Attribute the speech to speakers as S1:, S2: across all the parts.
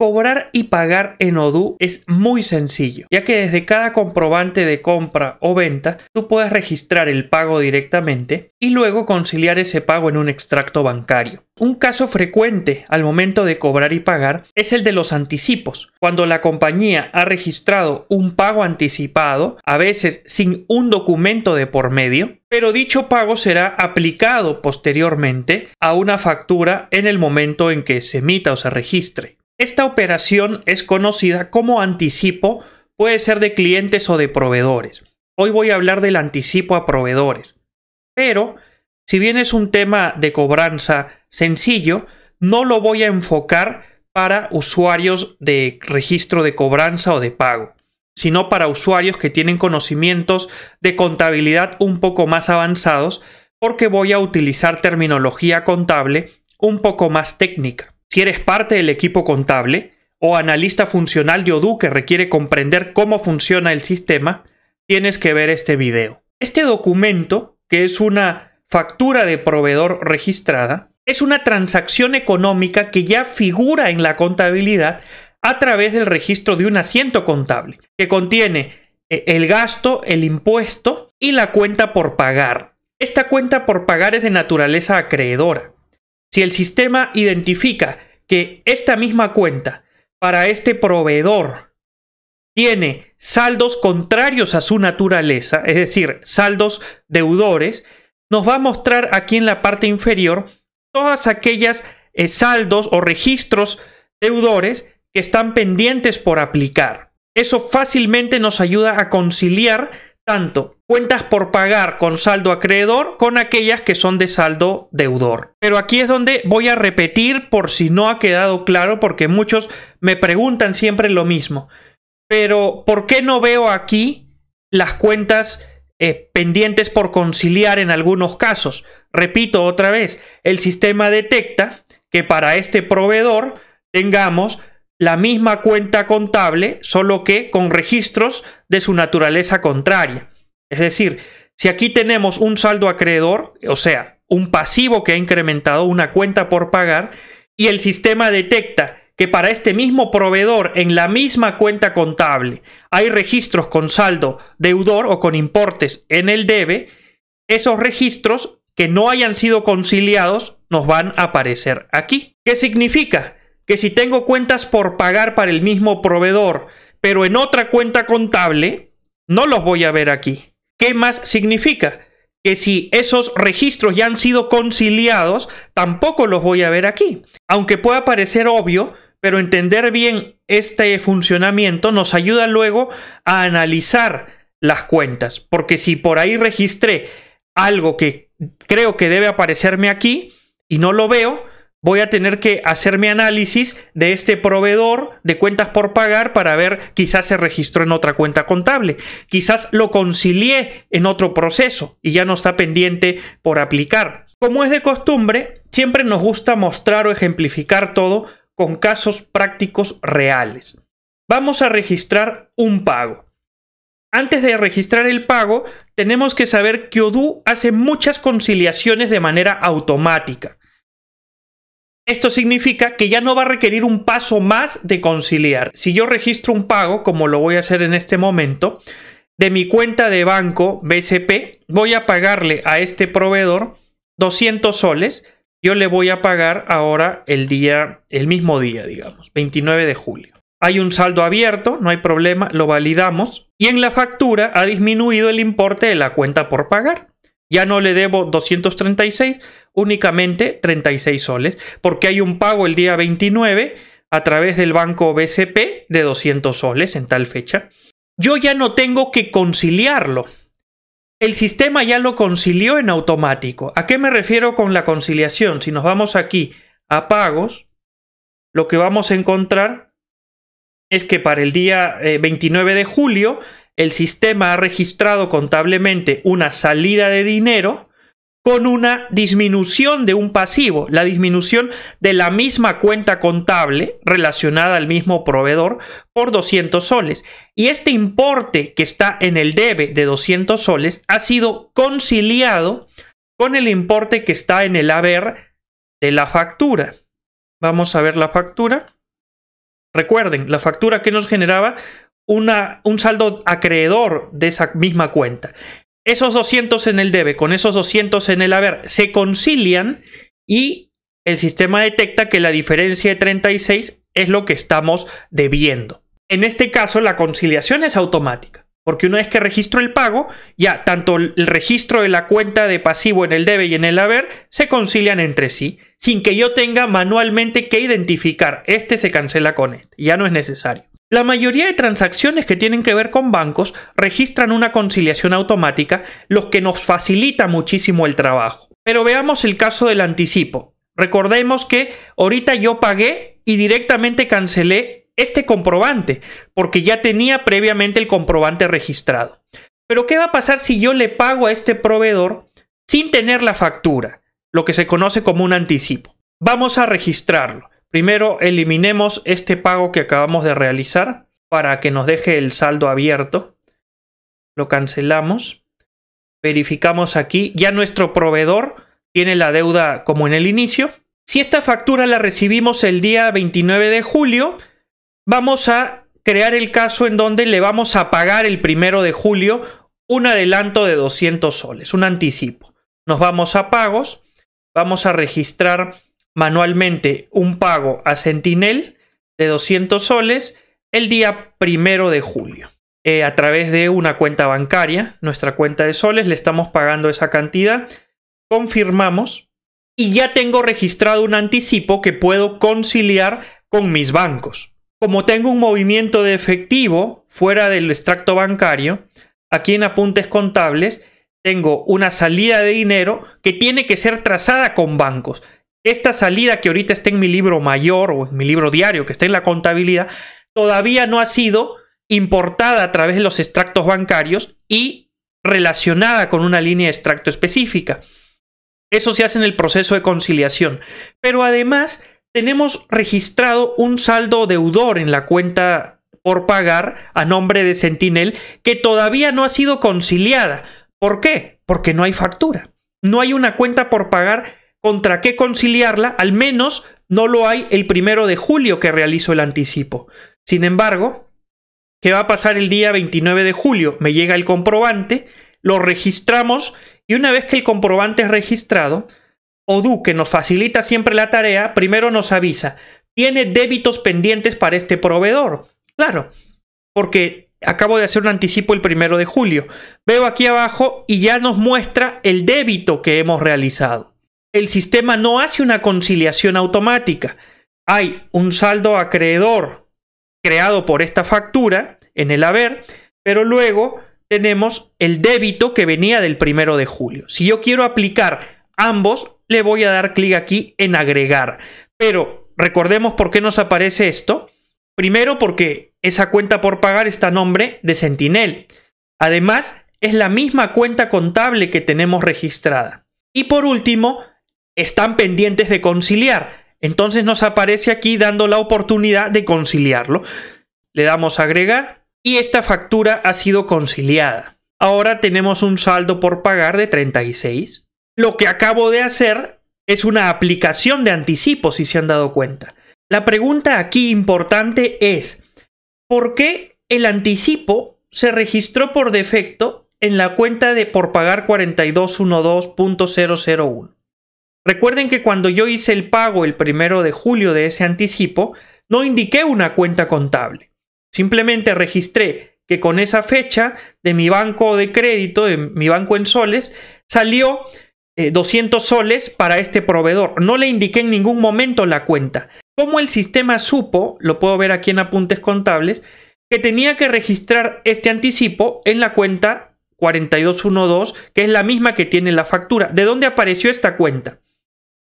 S1: Cobrar y pagar en Odoo es muy sencillo, ya que desde cada comprobante de compra o venta tú puedes registrar el pago directamente y luego conciliar ese pago en un extracto bancario. Un caso frecuente al momento de cobrar y pagar es el de los anticipos, cuando la compañía ha registrado un pago anticipado, a veces sin un documento de por medio, pero dicho pago será aplicado posteriormente a una factura en el momento en que se emita o se registre. Esta operación es conocida como anticipo, puede ser de clientes o de proveedores. Hoy voy a hablar del anticipo a proveedores. Pero, si bien es un tema de cobranza sencillo, no lo voy a enfocar para usuarios de registro de cobranza o de pago, sino para usuarios que tienen conocimientos de contabilidad un poco más avanzados, porque voy a utilizar terminología contable un poco más técnica si eres parte del equipo contable o analista funcional de Odoo que requiere comprender cómo funciona el sistema, tienes que ver este video. Este documento, que es una factura de proveedor registrada, es una transacción económica que ya figura en la contabilidad a través del registro de un asiento contable, que contiene eh, el gasto, el impuesto y la cuenta por pagar. Esta cuenta por pagar es de naturaleza acreedora. Si el sistema identifica que esta misma cuenta para este proveedor tiene saldos contrarios a su naturaleza, es decir, saldos deudores, nos va a mostrar aquí en la parte inferior todas aquellas eh, saldos o registros deudores que están pendientes por aplicar. Eso fácilmente nos ayuda a conciliar tanto cuentas por pagar con saldo acreedor con aquellas que son de saldo deudor. Pero aquí es donde voy a repetir por si no ha quedado claro porque muchos me preguntan siempre lo mismo. Pero ¿por qué no veo aquí las cuentas eh, pendientes por conciliar en algunos casos? Repito otra vez, el sistema detecta que para este proveedor tengamos la misma cuenta contable, solo que con registros de su naturaleza contraria. Es decir, si aquí tenemos un saldo acreedor, o sea, un pasivo que ha incrementado, una cuenta por pagar, y el sistema detecta que para este mismo proveedor en la misma cuenta contable hay registros con saldo deudor o con importes en el debe, esos registros que no hayan sido conciliados nos van a aparecer aquí. ¿Qué significa? Que si tengo cuentas por pagar para el mismo proveedor, pero en otra cuenta contable, no los voy a ver aquí. ¿Qué más significa? Que si esos registros ya han sido conciliados, tampoco los voy a ver aquí. Aunque pueda parecer obvio, pero entender bien este funcionamiento nos ayuda luego a analizar las cuentas. Porque si por ahí registré algo que creo que debe aparecerme aquí y no lo veo, voy a tener que hacer mi análisis de este proveedor de cuentas por pagar para ver quizás se registró en otra cuenta contable, quizás lo concilié en otro proceso y ya no está pendiente por aplicar. Como es de costumbre, siempre nos gusta mostrar o ejemplificar todo con casos prácticos reales. Vamos a registrar un pago. Antes de registrar el pago, tenemos que saber que Odoo hace muchas conciliaciones de manera automática. Esto significa que ya no va a requerir un paso más de conciliar. Si yo registro un pago, como lo voy a hacer en este momento, de mi cuenta de banco BCP, voy a pagarle a este proveedor 200 soles. Yo le voy a pagar ahora el día, el mismo día, digamos, 29 de julio. Hay un saldo abierto, no hay problema, lo validamos. Y en la factura ha disminuido el importe de la cuenta por pagar. Ya no le debo 236, únicamente 36 soles, porque hay un pago el día 29 a través del banco BCP de 200 soles en tal fecha. Yo ya no tengo que conciliarlo. El sistema ya lo concilió en automático. ¿A qué me refiero con la conciliación? Si nos vamos aquí a pagos, lo que vamos a encontrar es que para el día 29 eh, de julio el sistema ha registrado contablemente una salida de dinero con una disminución de un pasivo, la disminución de la misma cuenta contable relacionada al mismo proveedor por 200 soles. Y este importe que está en el debe de 200 soles ha sido conciliado con el importe que está en el haber de la factura. Vamos a ver la factura. Recuerden, la factura que nos generaba una, un saldo acreedor de esa misma cuenta esos 200 en el debe con esos 200 en el haber se concilian y el sistema detecta que la diferencia de 36 es lo que estamos debiendo. En este caso la conciliación es automática. Porque una vez que registro el pago, ya tanto el registro de la cuenta de pasivo en el debe y en el haber se concilian entre sí, sin que yo tenga manualmente que identificar este se cancela con este. Ya no es necesario. La mayoría de transacciones que tienen que ver con bancos registran una conciliación automática, lo que nos facilita muchísimo el trabajo. Pero veamos el caso del anticipo. Recordemos que ahorita yo pagué y directamente cancelé este comprobante, porque ya tenía previamente el comprobante registrado. Pero ¿qué va a pasar si yo le pago a este proveedor sin tener la factura? Lo que se conoce como un anticipo. Vamos a registrarlo. Primero, eliminemos este pago que acabamos de realizar para que nos deje el saldo abierto. Lo cancelamos. Verificamos aquí. Ya nuestro proveedor tiene la deuda como en el inicio. Si esta factura la recibimos el día 29 de julio, vamos a crear el caso en donde le vamos a pagar el primero de julio un adelanto de 200 soles, un anticipo. Nos vamos a pagos, vamos a registrar manualmente un pago a Sentinel de 200 soles el día primero de julio. Eh, a través de una cuenta bancaria, nuestra cuenta de soles, le estamos pagando esa cantidad. Confirmamos y ya tengo registrado un anticipo que puedo conciliar con mis bancos. Como tengo un movimiento de efectivo fuera del extracto bancario, aquí en apuntes contables tengo una salida de dinero que tiene que ser trazada con bancos esta salida que ahorita está en mi libro mayor o en mi libro diario, que está en la contabilidad, todavía no ha sido importada a través de los extractos bancarios y relacionada con una línea de extracto específica. Eso se hace en el proceso de conciliación. Pero además tenemos registrado un saldo deudor en la cuenta por pagar a nombre de Sentinel que todavía no ha sido conciliada. ¿Por qué? Porque no hay factura. No hay una cuenta por pagar contra qué conciliarla, al menos no lo hay el primero de julio que realizo el anticipo. Sin embargo, ¿qué va a pasar el día 29 de julio? Me llega el comprobante, lo registramos y una vez que el comprobante es registrado, ODU, que nos facilita siempre la tarea, primero nos avisa, tiene débitos pendientes para este proveedor. Claro, porque acabo de hacer un anticipo el primero de julio. Veo aquí abajo y ya nos muestra el débito que hemos realizado el sistema no hace una conciliación automática. Hay un saldo acreedor creado por esta factura en el haber, pero luego tenemos el débito que venía del primero de julio. Si yo quiero aplicar ambos, le voy a dar clic aquí en agregar. Pero recordemos por qué nos aparece esto. Primero porque esa cuenta por pagar está a nombre de Sentinel. Además, es la misma cuenta contable que tenemos registrada. Y por último, están pendientes de conciliar. Entonces nos aparece aquí dando la oportunidad de conciliarlo. Le damos a agregar y esta factura ha sido conciliada. Ahora tenemos un saldo por pagar de 36. Lo que acabo de hacer es una aplicación de anticipo, si se han dado cuenta. La pregunta aquí importante es, ¿por qué el anticipo se registró por defecto en la cuenta de por pagar 4212.001? Recuerden que cuando yo hice el pago el primero de julio de ese anticipo, no indiqué una cuenta contable. Simplemente registré que con esa fecha de mi banco de crédito, de mi banco en soles, salió 200 eh, soles para este proveedor. No le indiqué en ningún momento la cuenta. Como el sistema supo, lo puedo ver aquí en apuntes contables, que tenía que registrar este anticipo en la cuenta 4212, que es la misma que tiene la factura. ¿De dónde apareció esta cuenta?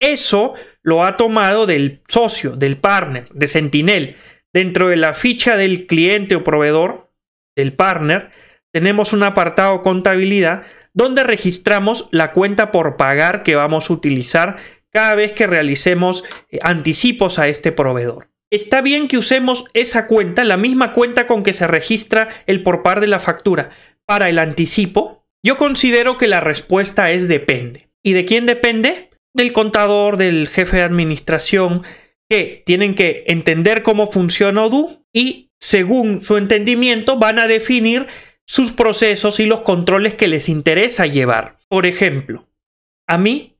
S1: Eso lo ha tomado del socio, del partner, de Sentinel. Dentro de la ficha del cliente o proveedor, del partner, tenemos un apartado contabilidad donde registramos la cuenta por pagar que vamos a utilizar cada vez que realicemos eh, anticipos a este proveedor. Está bien que usemos esa cuenta, la misma cuenta con que se registra el por par de la factura para el anticipo. Yo considero que la respuesta es depende. ¿Y de quién depende? del contador, del jefe de administración, que tienen que entender cómo funciona Odoo y según su entendimiento van a definir sus procesos y los controles que les interesa llevar. Por ejemplo, a mí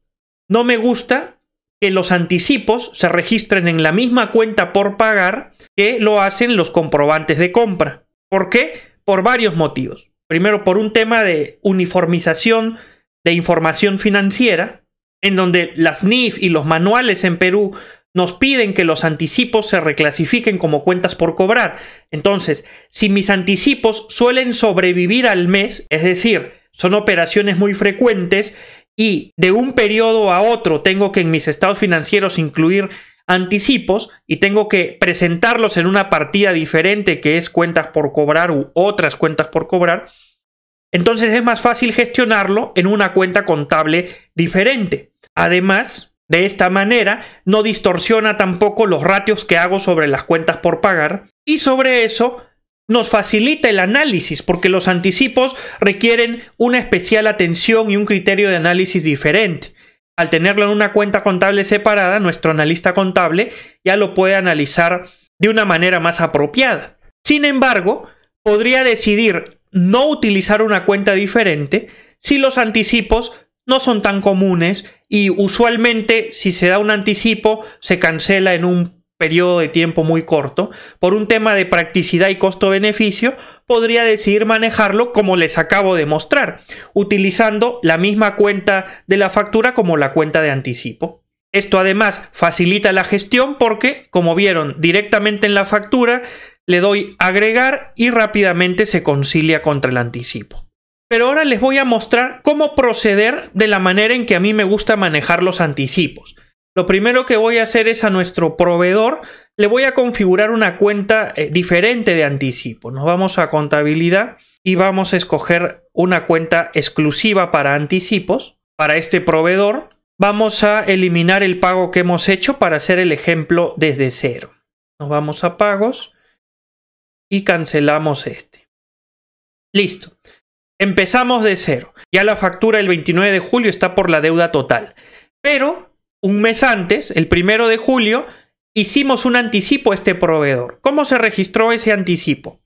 S1: no me gusta que los anticipos se registren en la misma cuenta por pagar que lo hacen los comprobantes de compra. ¿Por qué? Por varios motivos. Primero, por un tema de uniformización de información financiera, en donde las NIF y los manuales en Perú nos piden que los anticipos se reclasifiquen como cuentas por cobrar. Entonces, si mis anticipos suelen sobrevivir al mes, es decir, son operaciones muy frecuentes y de un periodo a otro tengo que en mis estados financieros incluir anticipos y tengo que presentarlos en una partida diferente que es cuentas por cobrar u otras cuentas por cobrar, entonces es más fácil gestionarlo en una cuenta contable diferente. Además, de esta manera, no distorsiona tampoco los ratios que hago sobre las cuentas por pagar y sobre eso nos facilita el análisis porque los anticipos requieren una especial atención y un criterio de análisis diferente. Al tenerlo en una cuenta contable separada, nuestro analista contable ya lo puede analizar de una manera más apropiada. Sin embargo, podría decidir no utilizar una cuenta diferente si los anticipos no son tan comunes y usualmente si se da un anticipo se cancela en un periodo de tiempo muy corto. Por un tema de practicidad y costo-beneficio, podría decidir manejarlo como les acabo de mostrar, utilizando la misma cuenta de la factura como la cuenta de anticipo. Esto además facilita la gestión porque, como vieron, directamente en la factura le doy agregar y rápidamente se concilia contra el anticipo. Pero ahora les voy a mostrar cómo proceder de la manera en que a mí me gusta manejar los anticipos. Lo primero que voy a hacer es a nuestro proveedor, le voy a configurar una cuenta eh, diferente de anticipo. Nos vamos a contabilidad y vamos a escoger una cuenta exclusiva para anticipos, para este proveedor. Vamos a eliminar el pago que hemos hecho para hacer el ejemplo desde cero. Nos vamos a pagos y cancelamos este. Listo. Empezamos de cero. Ya la factura el 29 de julio está por la deuda total. Pero un mes antes, el primero de julio, hicimos un anticipo a este proveedor. ¿Cómo se registró ese anticipo?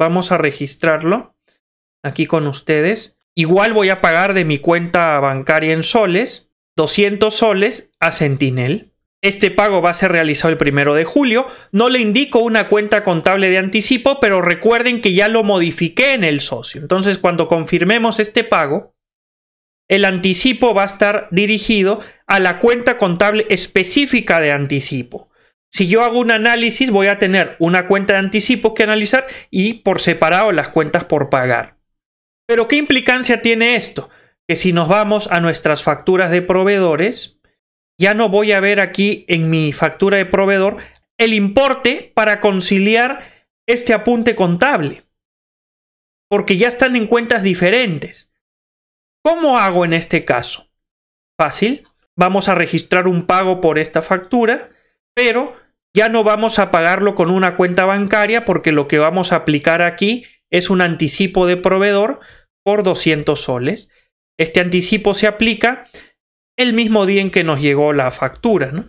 S1: Vamos a registrarlo aquí con ustedes. Igual voy a pagar de mi cuenta bancaria en soles, 200 soles a Sentinel. Este pago va a ser realizado el primero de julio. No le indico una cuenta contable de anticipo, pero recuerden que ya lo modifiqué en el socio. Entonces, cuando confirmemos este pago, el anticipo va a estar dirigido a la cuenta contable específica de anticipo. Si yo hago un análisis, voy a tener una cuenta de anticipo que analizar y por separado las cuentas por pagar. Pero, ¿qué implicancia tiene esto? Que si nos vamos a nuestras facturas de proveedores, ya no voy a ver aquí en mi factura de proveedor el importe para conciliar este apunte contable, porque ya están en cuentas diferentes. ¿Cómo hago en este caso? Fácil, vamos a registrar un pago por esta factura, pero ya no vamos a pagarlo con una cuenta bancaria porque lo que vamos a aplicar aquí es un anticipo de proveedor por 200 soles. Este anticipo se aplica el mismo día en que nos llegó la factura, ¿no?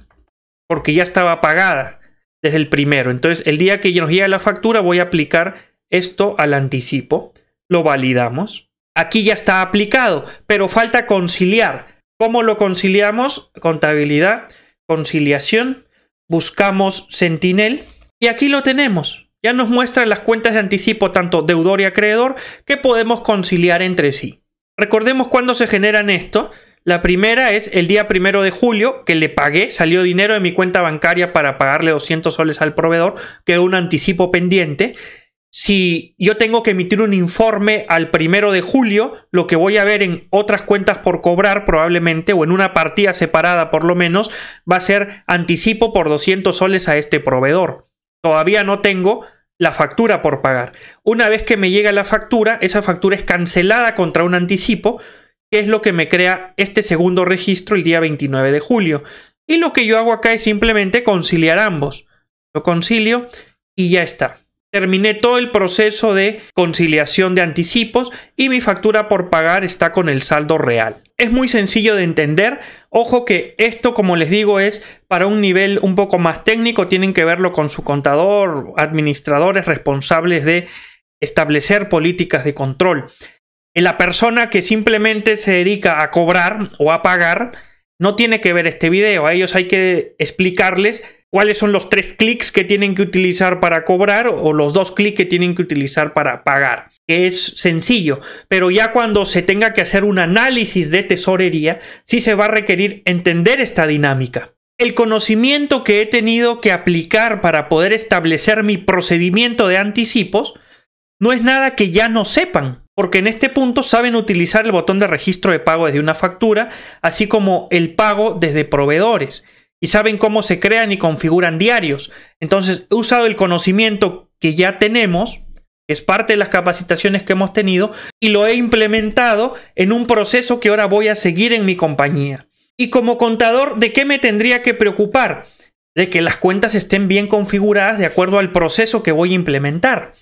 S1: Porque ya estaba pagada desde el primero. Entonces, el día que nos llega la factura, voy a aplicar esto al anticipo. Lo validamos. Aquí ya está aplicado, pero falta conciliar. ¿Cómo lo conciliamos? Contabilidad, conciliación. Buscamos Sentinel y aquí lo tenemos. Ya nos muestra las cuentas de anticipo, tanto deudor y acreedor, que podemos conciliar entre sí. Recordemos cuándo se generan esto. La primera es el día primero de julio, que le pagué, salió dinero de mi cuenta bancaria para pagarle 200 soles al proveedor, quedó un anticipo pendiente. Si yo tengo que emitir un informe al primero de julio, lo que voy a ver en otras cuentas por cobrar probablemente, o en una partida separada por lo menos, va a ser anticipo por 200 soles a este proveedor. Todavía no tengo la factura por pagar. Una vez que me llega la factura, esa factura es cancelada contra un anticipo, que es lo que me crea este segundo registro el día 29 de julio. Y lo que yo hago acá es simplemente conciliar ambos. Lo concilio y ya está. Terminé todo el proceso de conciliación de anticipos y mi factura por pagar está con el saldo real. Es muy sencillo de entender. Ojo que esto, como les digo, es para un nivel un poco más técnico. Tienen que verlo con su contador, administradores responsables de establecer políticas de control la persona que simplemente se dedica a cobrar o a pagar no tiene que ver este video. A ellos hay que explicarles cuáles son los tres clics que tienen que utilizar para cobrar o los dos clics que tienen que utilizar para pagar. Es sencillo, pero ya cuando se tenga que hacer un análisis de tesorería, sí se va a requerir entender esta dinámica. El conocimiento que he tenido que aplicar para poder establecer mi procedimiento de anticipos no es nada que ya no sepan, porque en este punto saben utilizar el botón de registro de pago desde una factura, así como el pago desde proveedores, y saben cómo se crean y configuran diarios. Entonces, he usado el conocimiento que ya tenemos, es parte de las capacitaciones que hemos tenido, y lo he implementado en un proceso que ahora voy a seguir en mi compañía. Y como contador, ¿de qué me tendría que preocupar? De que las cuentas estén bien configuradas de acuerdo al proceso que voy a implementar.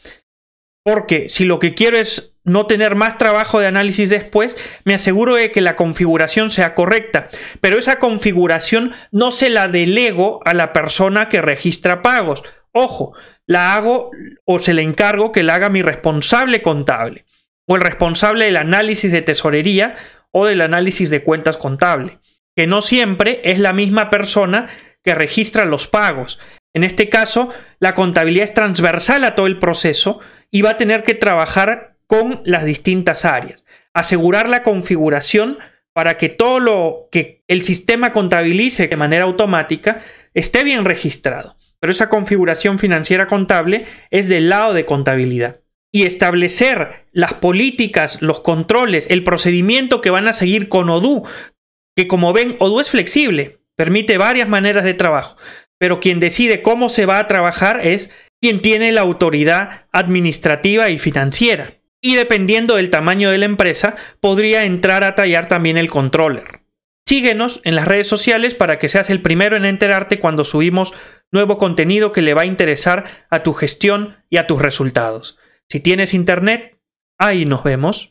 S1: Porque si lo que quiero es no tener más trabajo de análisis después, me aseguro de que la configuración sea correcta. Pero esa configuración no se la delego a la persona que registra pagos. Ojo, la hago o se le encargo que la haga mi responsable contable o el responsable del análisis de tesorería o del análisis de cuentas contable, que no siempre es la misma persona que registra los pagos. En este caso, la contabilidad es transversal a todo el proceso y va a tener que trabajar con las distintas áreas, asegurar la configuración para que todo lo que el sistema contabilice de manera automática esté bien registrado. Pero esa configuración financiera contable es del lado de contabilidad. Y establecer las políticas, los controles, el procedimiento que van a seguir con Odoo, que como ven, Odoo es flexible, permite varias maneras de trabajo, pero quien decide cómo se va a trabajar es quien tiene la autoridad administrativa y financiera y dependiendo del tamaño de la empresa, podría entrar a tallar también el controller. Síguenos en las redes sociales para que seas el primero en enterarte cuando subimos nuevo contenido que le va a interesar a tu gestión y a tus resultados. Si tienes internet, ahí nos vemos.